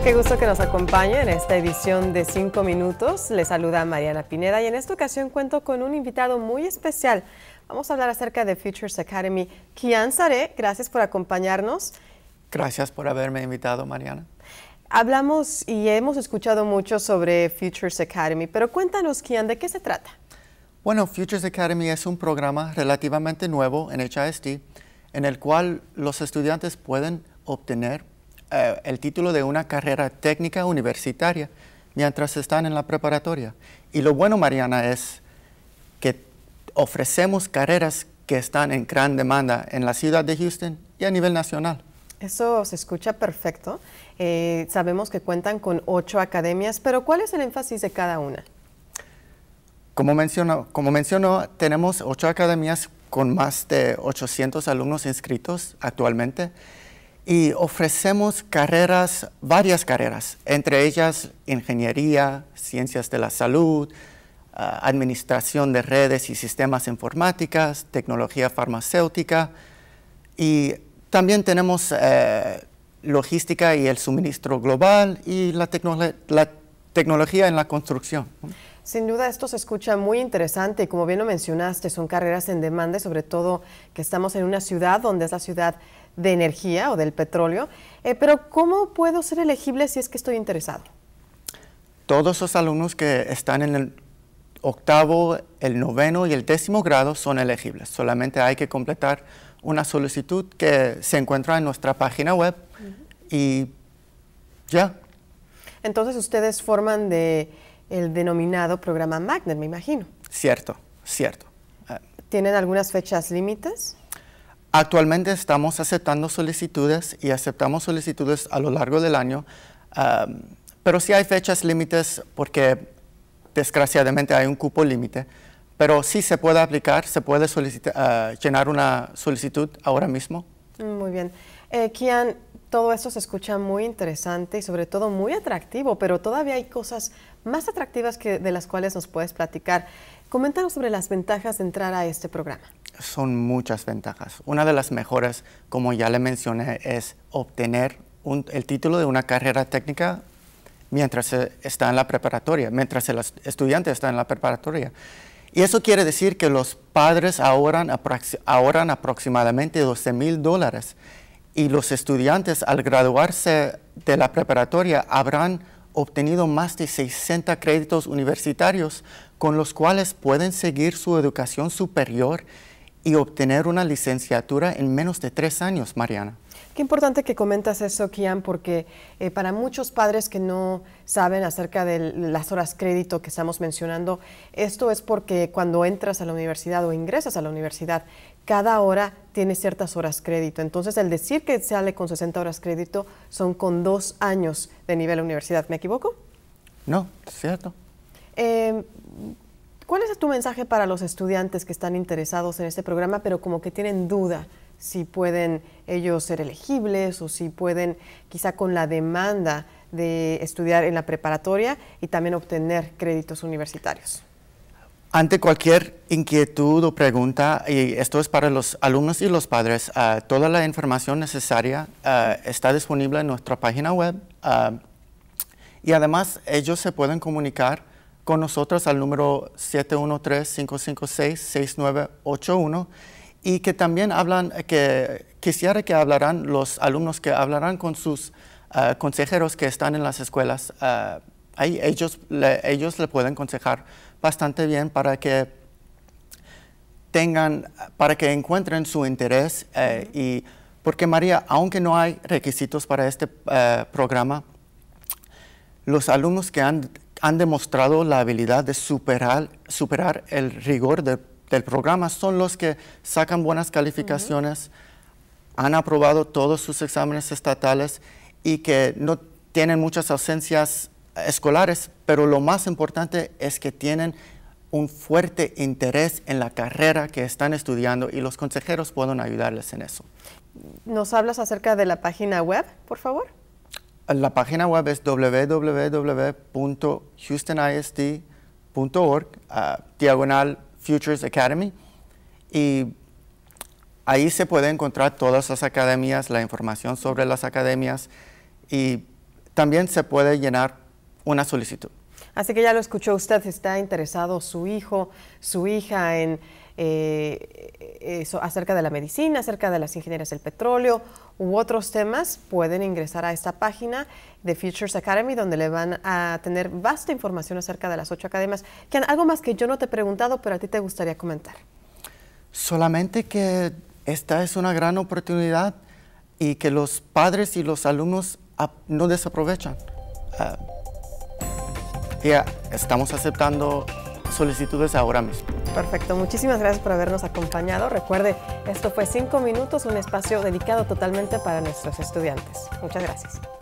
qué gusto que nos acompañe en esta edición de Cinco minutos. Les saluda Mariana Pineda y en esta ocasión cuento con un invitado muy especial. Vamos a hablar acerca de Futures Academy. Kian Saré, gracias por acompañarnos. Gracias por haberme invitado, Mariana. Hablamos y hemos escuchado mucho sobre Futures Academy, pero cuéntanos, Kian, ¿de qué se trata? Bueno, Futures Academy es un programa relativamente nuevo en HIST, en el cual los estudiantes pueden obtener eh, el título de una carrera técnica universitaria mientras están en la preparatoria. Y lo bueno, Mariana, es que ofrecemos carreras que están en gran demanda en la ciudad de Houston y a nivel nacional. Eso se escucha perfecto. Eh, sabemos que cuentan con ocho academias, pero ¿cuál es el énfasis de cada una? Como como mencionó, tenemos ocho academias con más de 800 alumnos inscritos actualmente y ofrecemos carreras, varias carreras, entre ellas ingeniería, ciencias de la salud, ah, administración de redes y sistemas informáticas, tecnología farmacéutica y también tenemos eh, logística y el suministro global y la, la tecnología en la construcción. Sin duda, esto se escucha muy interesante y como bien lo mencionaste, son carreras en demanda, sobre todo que estamos en una ciudad donde es la ciudad de energía o del petróleo, eh, pero ¿cómo puedo ser elegible si es que estoy interesado? Todos los alumnos que están en el octavo, el noveno y el décimo grado son elegibles. Solamente hay que completar una solicitud que se encuentra en nuestra página web y ya. Entonces ustedes forman de el denominado programa Magnet, me imagino. Cierto, cierto. Ah. ¿Tienen algunas fechas límites? Actualmente estamos aceptando solicitudes y aceptamos solicitudes a lo largo del año, pero sí hay fechas límites porque desgraciadamente hay un cupo límite, pero sí se puede aplicar, se puede ah, llenar una solicitud ahora mismo. Muy bien. Eh, Kian, todo esto se escucha muy interesante y sobre todo muy atractivo, pero todavía hay cosas más atractivas que de las cuales nos puedes platicar. Coméntanos sobre las ventajas de entrar a este programa son muchas ventajas. Una de las mejores, como ya le mencioné, es obtener el título de una carrera técnica mientras está en la preparatoria, mientras el estudiante está en la preparatoria. Y eso quiere decir que los padres ahorran, ahorran aproximadamente 12 mil dólares y los estudiantes al graduarse de la preparatoria habrán obtenido más de 60 créditos universitarios con los cuales pueden seguir su educación superior y obtener una licenciatura en menos de tres años, Mariana. Qué importante que comentas eso, Kian, porque eh, para muchos padres que no saben acerca de las horas crédito que estamos mencionando, esto es porque cuando entras a la universidad o ingresas a la universidad, cada hora tiene ciertas horas crédito. Entonces, el decir que sale con 60 horas crédito son con dos años de nivel universidad. ¿Me equivoco? No, es cierto. Eh, ¿Cuál es tu mensaje para los estudiantes que están interesados en este programa, pero como que tienen duda si pueden ellos ser elegibles o si pueden quizá con la demanda de estudiar en la preparatoria y también obtener créditos universitarios? Ante cualquier inquietud o pregunta, y esto es para los alumnos y los padres, ah, toda la información necesaria ah, está disponible en nuestra página web ah, y además ellos se pueden comunicar con nosotros al número 713-556-6981 y que también hablan, que quisiera que hablaran los alumnos que hablarán con sus eh, consejeros que están en las escuelas. Eh, ahí ellos le, ellos le pueden aconsejar bastante bien para que tengan, para que encuentren su interés eh, y porque María, aunque no hay requisitos para este programa, los alumnos que han han demostrado la habilidad de superar, superar el rigor del programa son los que sacan buenas calificaciones, han aprobado todos sus exámenes estatales y que no tienen muchas ausencias escolares, pero lo más importante es que tienen un fuerte interés en la carrera que están estudiando y los consejeros pueden ayudarles en eso. ¿Nos hablas acerca de la página web, por favor? La página web es www.houstonisd.org, ah, diagonal Futures Academy, y ahí se puede encontrar todas las academias, la información sobre las academias, y también se puede llenar una solicitud. Así que ya lo escuchó usted, está interesado su hijo, su hija en eh, eso, acerca de la medicina, acerca de las ingenierías del petróleo u otros temas, pueden ingresar a esta página de Futures Academy, donde le van a tener vasta información acerca de las ocho academias. Kian, algo más que yo no te he preguntado, pero a ti te gustaría comentar. Solamente que esta es una gran oportunidad y que los padres y los alumnos no desaprovechan. Ah, ya estamos aceptando solicitudes ahora mismo. Perfecto, muchísimas gracias por habernos acompañado. Recuerde, esto fue Cinco Minutos, un espacio dedicado totalmente para nuestros estudiantes. Muchas gracias.